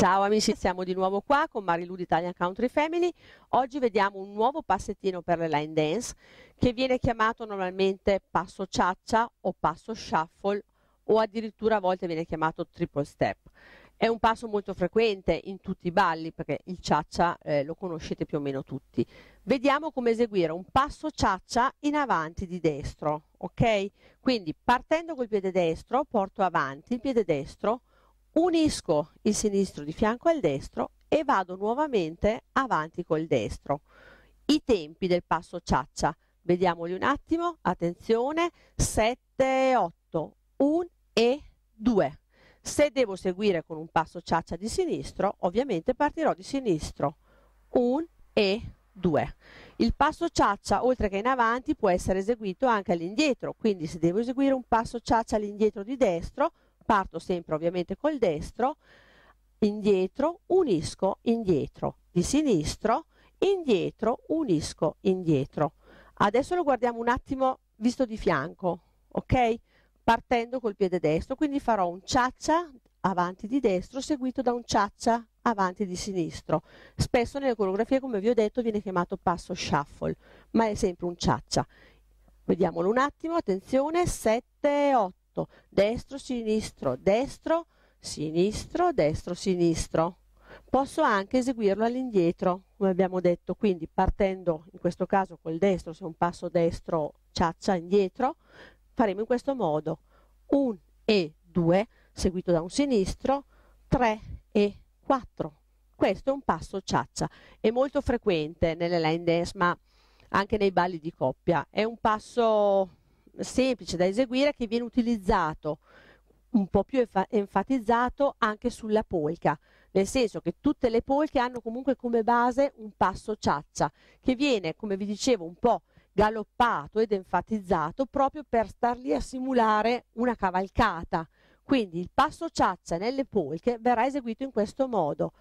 Ciao amici, siamo di nuovo qua con Marilud Italian Country Family. Oggi vediamo un nuovo passettino per le line dance che viene chiamato normalmente passo ciaccia o passo shuffle o addirittura a volte viene chiamato triple step. È un passo molto frequente in tutti i balli perché il ciaccia eh, lo conoscete più o meno tutti. Vediamo come eseguire un passo ciaccia in avanti di destro, ok? Quindi partendo col piede destro porto avanti il piede destro, unisco il sinistro di fianco al destro e vado nuovamente avanti col destro. I tempi del passo ciaccia, vediamoli un attimo, attenzione, 7, 8, 1 e 2. Se devo seguire con un passo ciaccia di sinistro, ovviamente partirò di sinistro, 1 e 2. Il passo ciaccia, oltre che in avanti, può essere eseguito anche all'indietro, quindi se devo eseguire un passo ciaccia all'indietro di destro, parto sempre ovviamente col destro, indietro, unisco, indietro, di sinistro, indietro, unisco, indietro. Adesso lo guardiamo un attimo visto di fianco, ok? Partendo col piede destro, quindi farò un ciaccia avanti di destro seguito da un ciaccia avanti di sinistro. Spesso nelle coreografie, come vi ho detto, viene chiamato passo shuffle, ma è sempre un ciaccia. Vediamolo un attimo, attenzione, 7, 8. 8, destro, sinistro, destro, sinistro, destro, sinistro. Posso anche eseguirlo all'indietro, come abbiamo detto, quindi partendo in questo caso col destro, se un passo destro ciaccia indietro, faremo in questo modo 1 e 2 seguito da un sinistro, 3 e 4. Questo è un passo ciaccia, è molto frequente nelle line dance ma anche nei balli di coppia, è un passo semplice da eseguire che viene utilizzato un po' più enfatizzato anche sulla polca, nel senso che tutte le polche hanno comunque come base un passo ciaccia, che viene, come vi dicevo, un po' galoppato ed enfatizzato proprio per star lì a simulare una cavalcata. Quindi il passo ciaccia nelle polche verrà eseguito in questo modo.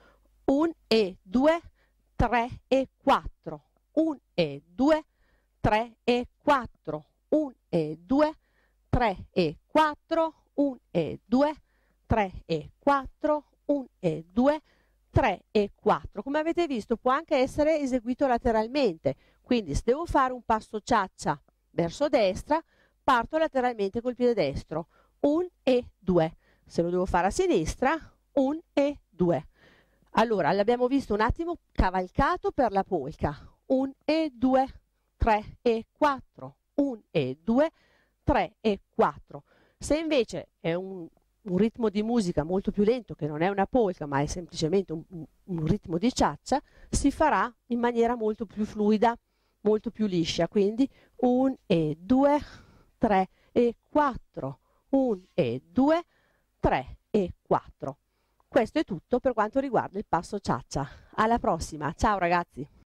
1 e 2, 3 e 4. 1 e 2, 3 e 4. 1 e 2, 3 e 4, 1 e 2, 3 e 4, 1 e 2, 3 e 4. Come avete visto può anche essere eseguito lateralmente, quindi se devo fare un passo ciaccia verso destra, parto lateralmente col piede destro, 1 e 2. Se lo devo fare a sinistra, 1 e 2. Allora, l'abbiamo visto un attimo cavalcato per la polca, 1 e 2, 3 e 4, 1 e 2, 3 e 4. Se invece è un, un, ritmo di musica molto più lento, che non è una polca, ma è semplicemente un, un ritmo di ciaccia, si farà in maniera molto più fluida, molto più liscia. Quindi 1 e 2, 3 e 4, 1 e 2, 3 e 4. Questo è tutto per quanto riguarda il passo ciaccia. Alla prossima, ciao ragazzi!